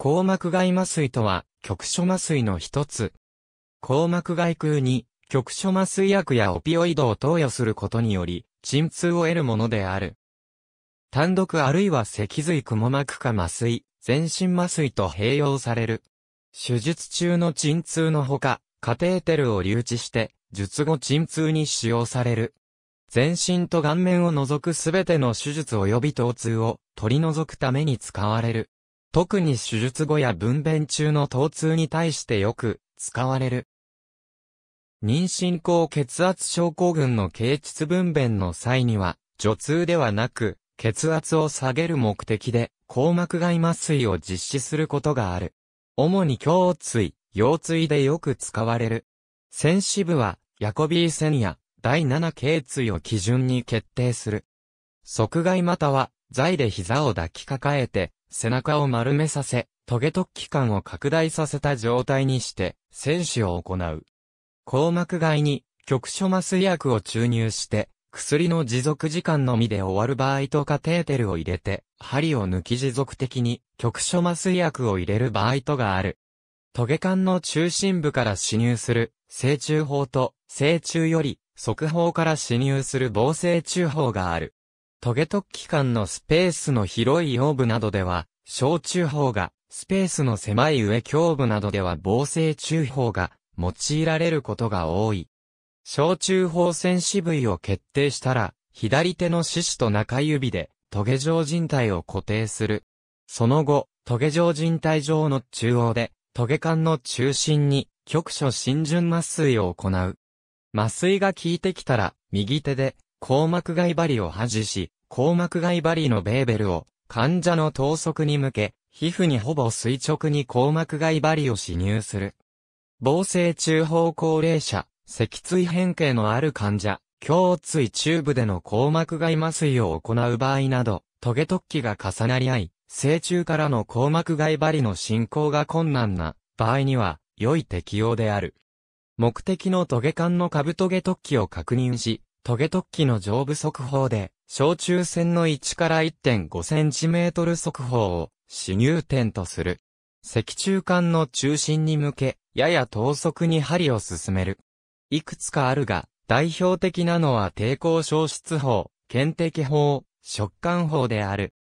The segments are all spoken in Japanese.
硬膜外麻酔とは、局所麻酔の一つ。硬膜外空に、局所麻酔薬やオピオイドを投与することにより、鎮痛を得るものである。単独あるいは脊髄雲膜下麻酔、全身麻酔と併用される。手術中の鎮痛のほか、カテーテルを留置して、術後鎮痛に使用される。全身と顔面を除くすべての手術及び疼痛を取り除くために使われる。特に手術後や分娩中の疼痛に対してよく使われる。妊娠高血圧症候群の経腟分娩の際には、除痛ではなく、血圧を下げる目的で、硬膜外麻酔を実施することがある。主に胸椎、腰椎でよく使われる。線支部は、ヤコビー線や、第7頸椎を基準に決定する。側外または、材で膝を抱きかかえて、背中を丸めさせ、トゲ突起感を拡大させた状態にして、選手を行う。硬膜外に、局所麻酔薬を注入して、薬の持続時間のみで終わる場合とカテーテルを入れて、針を抜き持続的に局所麻酔薬を入れる場合とがある。トゲ管の中心部から侵入する、正中法と、正中より、側方から侵入する防正中法がある。トゲ特キ間のスペースの広い腰部などでは、小中砲が、スペースの狭い上胸部などでは防制中砲が用いられることが多い。小中砲戦支部位を決定したら、左手の四肢と中指で、トゲ状人体を固定する。その後、トゲ状人体上の中央で、トゲ管の中心に、局所浸潤麻酔を行う。麻酔が効いてきたら、右手で、硬膜外針を外し、硬膜外針のベーベルを患者の等速に向け、皮膚にほぼ垂直に硬膜外針を刺入する。防性中方高齢者、脊椎変形のある患者、胸椎中部での硬膜外麻酔を行う場合など、トゲ突起が重なり合い、成虫からの硬膜外針の進行が困難な場合には、良い適用である。目的のトゲ管の株トゲ突起を確認し、トゲ突起の上部速報で、小中線の1から1.5センチメートル速報を死入点とする。脊柱管の中心に向け、やや等速に針を進める。いくつかあるが、代表的なのは抵抗消失法、検定法、触感法である。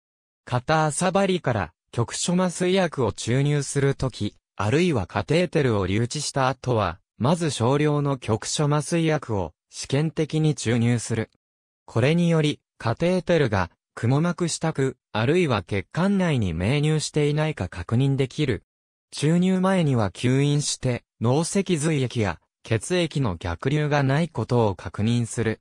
肩片朝りから局所麻酔薬を注入するとき、あるいはカテーテルを留置した後は、まず少量の局所麻酔薬を試験的に注入する。これにより、カテーテルが、くも膜下区、あるいは血管内に命入していないか確認できる。注入前には吸引して、脳脊髄液や血液の逆流がないことを確認する。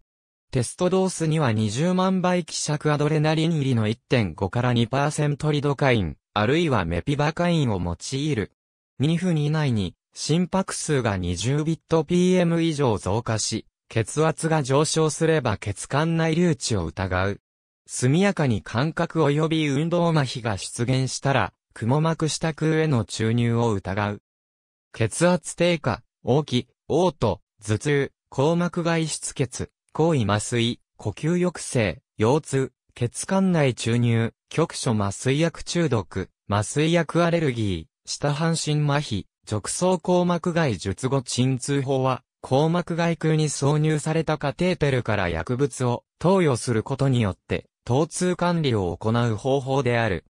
テストドースには20万倍希釈アドレナリン入りの1.5から2%リドカイン、あるいはメピバカインを用いる。2分以内に心拍数が20ビット PM 以上増加し、血圧が上昇すれば血管内留置を疑う。速やかに感覚及び運動麻痺が出現したら、雲膜下空への注入を疑う。血圧低下、大き、嘔吐、頭痛、硬膜外出血、行為麻酔、呼吸抑制、腰痛、血管内注入、局所麻酔薬中毒、麻酔薬アレルギー、下半身麻痺、直走硬膜外術後鎮痛法は、硬膜外腔に挿入されたカテーテルから薬物を投与することによって、疼痛管理を行う方法である。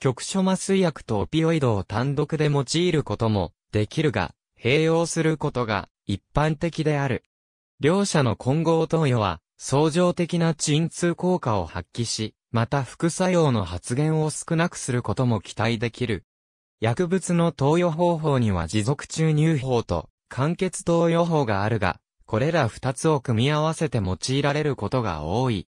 局所麻酔薬とオピオイドを単独で用いることもできるが、併用することが一般的である。両者の混合投与は、相乗的な鎮痛効果を発揮し、また副作用の発現を少なくすることも期待できる。薬物の投与方法には持続注入法と間欠等予報があるが、これら二つを組み合わせて用いられることが多い。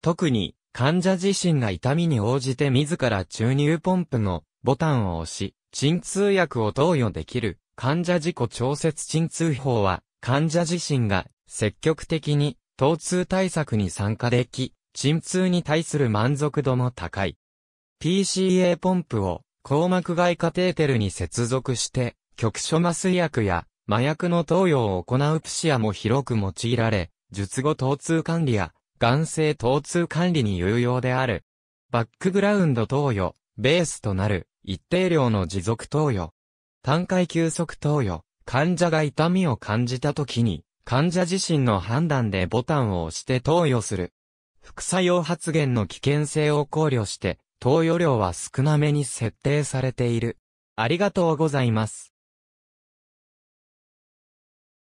特に、患者自身が痛みに応じて自ら注入ポンプのボタンを押し、鎮痛薬を投与できる患者自己調節鎮痛法は、患者自身が積極的に疼痛対策に参加でき、鎮痛に対する満足度も高い。PCA ポンプを硬膜外カテーテルに接続して、局所麻酔薬や麻薬の投与を行うプシアも広く用いられ、術後疼痛管理や、眼性疼痛管理に有用である。バックグラウンド投与、ベースとなる、一定量の持続投与。単回休息投与、患者が痛みを感じた時に、患者自身の判断でボタンを押して投与する。副作用発現の危険性を考慮して、投与量は少なめに設定されている。ありがとうございます。